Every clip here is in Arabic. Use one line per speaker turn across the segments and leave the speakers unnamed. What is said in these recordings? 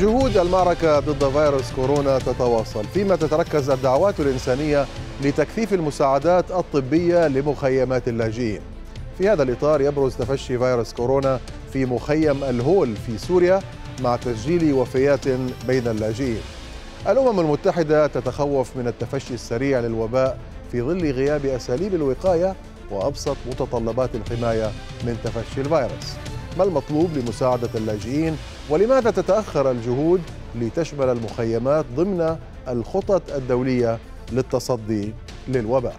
جهود المعركة ضد فيروس كورونا تتواصل فيما تتركز الدعوات الإنسانية لتكثيف المساعدات الطبية لمخيمات اللاجئين في هذا الإطار يبرز تفشي فيروس كورونا في مخيم الهول في سوريا مع تسجيل وفيات بين اللاجئين الأمم المتحدة تتخوف من التفشي السريع للوباء في ظل غياب أساليب الوقاية وأبسط متطلبات الحماية من تفشي الفيروس ما المطلوب لمساعدة اللاجئين ولماذا تتأخر الجهود لتشمل المخيمات ضمن الخطط الدولية للتصدي للوباء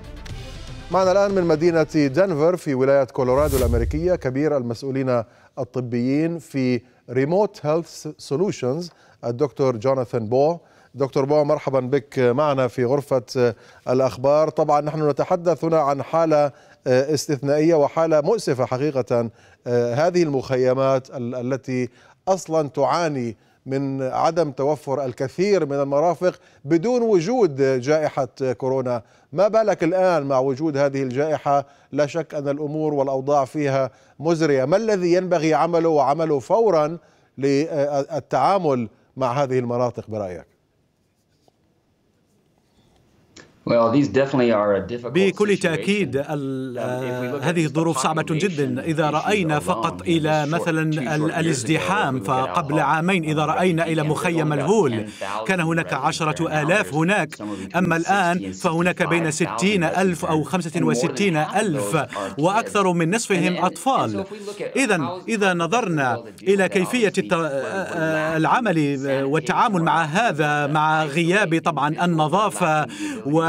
معنا الآن من مدينة دنفر في ولاية كولورادو الأمريكية كبير المسؤولين الطبيين في ريموت هيلث سولوشنز الدكتور جوناثان بو دكتور بو مرحبا بك معنا في غرفة الأخبار طبعا نحن نتحدث هنا عن حالة استثنائية وحالة مؤسفة حقيقة آه، هذه المخيمات التي اصلا تعاني من عدم توفر الكثير من المرافق بدون وجود جائحه كورونا، ما بالك الان مع وجود هذه الجائحه لا شك ان الامور والاوضاع فيها مزريه، ما الذي ينبغي عمله وعمله فورا للتعامل مع هذه المناطق برايك؟ بكل تأكيد
um, هذه الظروف صعبة جدا إذا رأينا فقط إلى مثلا الازدحام فقبل عامين إذا um, رأينا إلى مخيم الهول كان هناك عشرة آلاف هناك أما الآن فهناك بين ستين ألف أو خمسة وستين ألف وأكثر من نصفهم أطفال إذا إذا نظرنا إلى كيفية آه، آه، العمل والتعامل مع هذا مع غياب طبعا النظافة و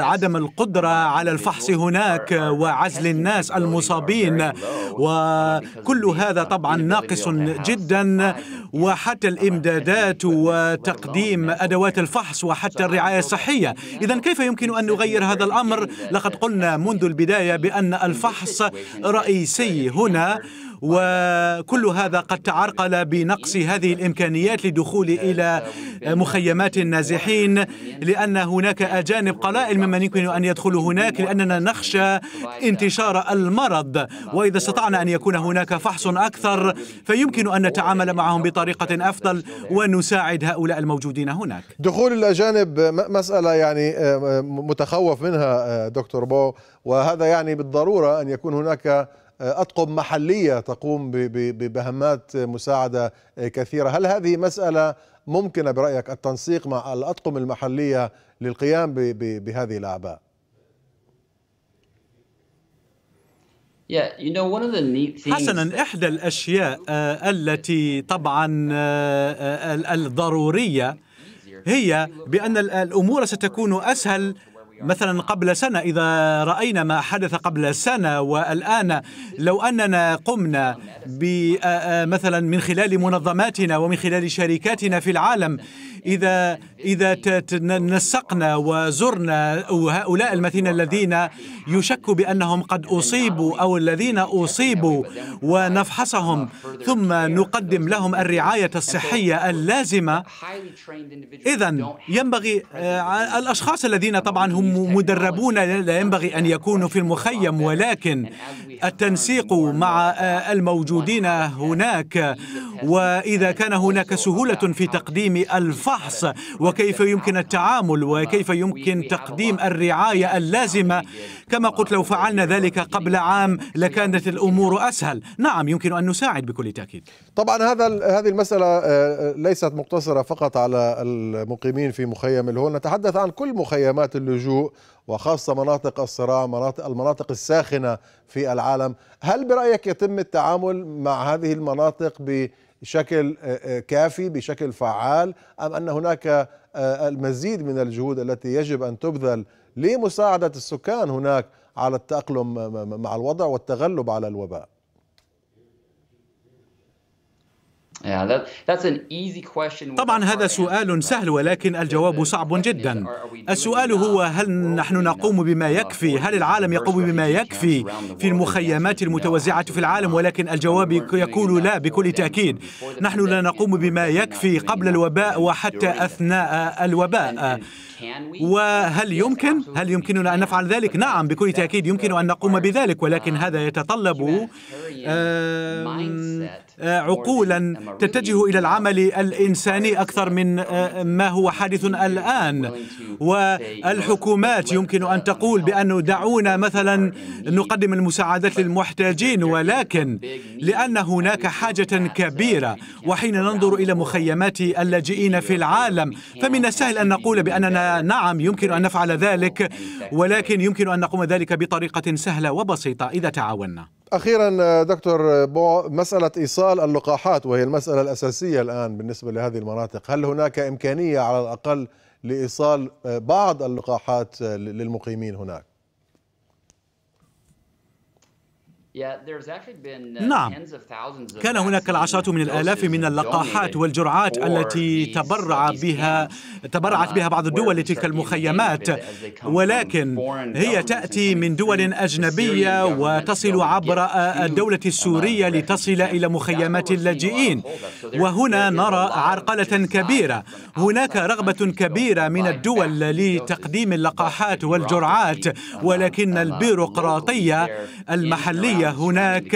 عدم القدرة على الفحص هناك وعزل الناس المصابين وكل هذا طبعا ناقص جدا وحتى الإمدادات وتقديم أدوات الفحص وحتى الرعاية الصحية إذا كيف يمكن أن نغير هذا الأمر؟ لقد قلنا منذ البداية بأن الفحص رئيسي هنا وكل هذا قد تعرقل بنقص هذه الإمكانيات للدخول إلى مخيمات النازحين لأن هناك أجانب قلائل ممن يمكن أن يدخلوا هناك لأننا نخشى انتشار المرض وإذا استطعنا أن يكون هناك فحص أكثر فيمكن أن نتعامل معهم بطريقة أفضل ونساعد هؤلاء الموجودين هناك
دخول الأجانب مسألة يعني آه، متخوف منها آه، دكتور بو وهذا يعني بالضرورة أن يكون هناك أطقم محلية تقوم بمهمات مساعدة كثيرة هل هذه مسألة ممكنة برأيك التنسيق مع الأطقم المحلية للقيام بهذه الأعباء حسنا
إحدى الأشياء آه، التي طبعا آه، آه، الضرورية هي بأن الأمور ستكون أسهل يعني. مثلا قبل سنة إذا رأينا ما حدث قبل سنة والآن لو أننا قمنا مثلا من خلال منظماتنا ومن خلال شركاتنا في العالم إذا إذا نسقنا وزرنا هؤلاء المثين الذين يشك بأنهم قد أصيبوا أو الذين أصيبوا ونفحصهم ثم نقدم لهم الرعاية الصحية اللازمة إذا ينبغي الأشخاص الذين طبعا هم هم مدربون لا ينبغي أن يكونوا في المخيم ولكن التنسيق مع آه، الموجودين هناك وإذا كان هناك سهولة في تقديم الفحص وكيف يمكن التعامل وكيف يمكن تقديم الرعاية اللازمة كما قلت لو فعلنا ذلك قبل عام لكانت الأمور أسهل نعم يمكن أن نساعد بكل تأكيد
طبعا هذا هذه المسألة آه، آه، ليست مقتصرة فقط على المقيمين في مخيم الهول نتحدث عن كل مخيمات اللجوء وخاصة مناطق الصراع مناطق المناطق الساخنة في العالم هل برأيك يتم التعامل مع هذه المناطق بشكل آه، آه، كافي بشكل فعال أم أن هناك آه، المزيد من الجهود التي يجب أن تبذل لمساعدة السكان هناك على التأقلم مع الوضع والتغلب على الوباء طبعا هذا سؤال سهل ولكن الجواب
صعب جدا السؤال هو هل نحن نقوم بما يكفي هل العالم يقوم بما يكفي في المخيمات المتوزعة في العالم ولكن الجواب يقول لا بكل تأكيد نحن لا نقوم بما يكفي قبل الوباء وحتى أثناء الوباء وهل يمكن؟ هل يمكننا أن نفعل ذلك؟ نعم بكل تأكيد يمكن أن نقوم بذلك ولكن um, هذا يتطلب آه، عقولا تتجه الى العمل الانساني اكثر من آه، ما هو حادث الان والحكومات يمكن ان تقول بانه دعونا مثلا نقدم المساعدات للمحتاجين ولكن لان هناك حاجه كبيره وحين ننظر الى مخيمات اللاجئين في العالم فمن السهل ان نقول باننا نعم يمكن ان نفعل ذلك ولكن يمكن ان نقوم ذلك بطريقه سهله وبسيطه اذا تعاوننا
أخيرا دكتور بو مسألة إيصال اللقاحات وهي المسألة الأساسية الآن بالنسبة لهذه المناطق هل هناك إمكانية على الأقل لإيصال بعض اللقاحات للمقيمين هناك؟ Uh, نعم كان هناك العشرات من الآلاف من اللقاحات
والجرعات التي uh, تبرع بها تبرعت uh, بها بعض الدول لتلك المخيمات ولكن هي تأتي من دول أجنبية وتصل عبر الدولة السورية لتصل إلى مخيمات اللاجئين وهنا نرى عرقلة كبيرة هناك رغبة كبيرة من الدول لتقديم اللقاحات والجرعات ولكن البيروقراطية المحلية هناك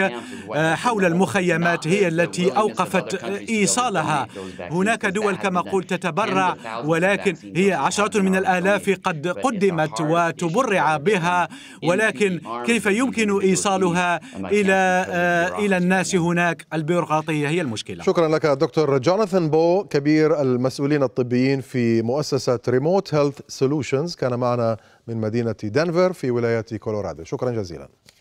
آه، حول المخيمات هي التي أوقفت إيصالها هناك دول كما قلت تتبرع ولكن هي عشرات من الآلاف قد قدمت وتبرع بها ولكن كيف يمكن إيصالها إلى آه، إلى الناس هناك البيروقراطية
هي المشكلة شكرا لك دكتور جوناثان بو كبير المسؤولين الطبيين في مؤسسة ريموت هيلث سولوشنز كان معنا من مدينة دنفر في ولاية كولورادو شكرا جزيلا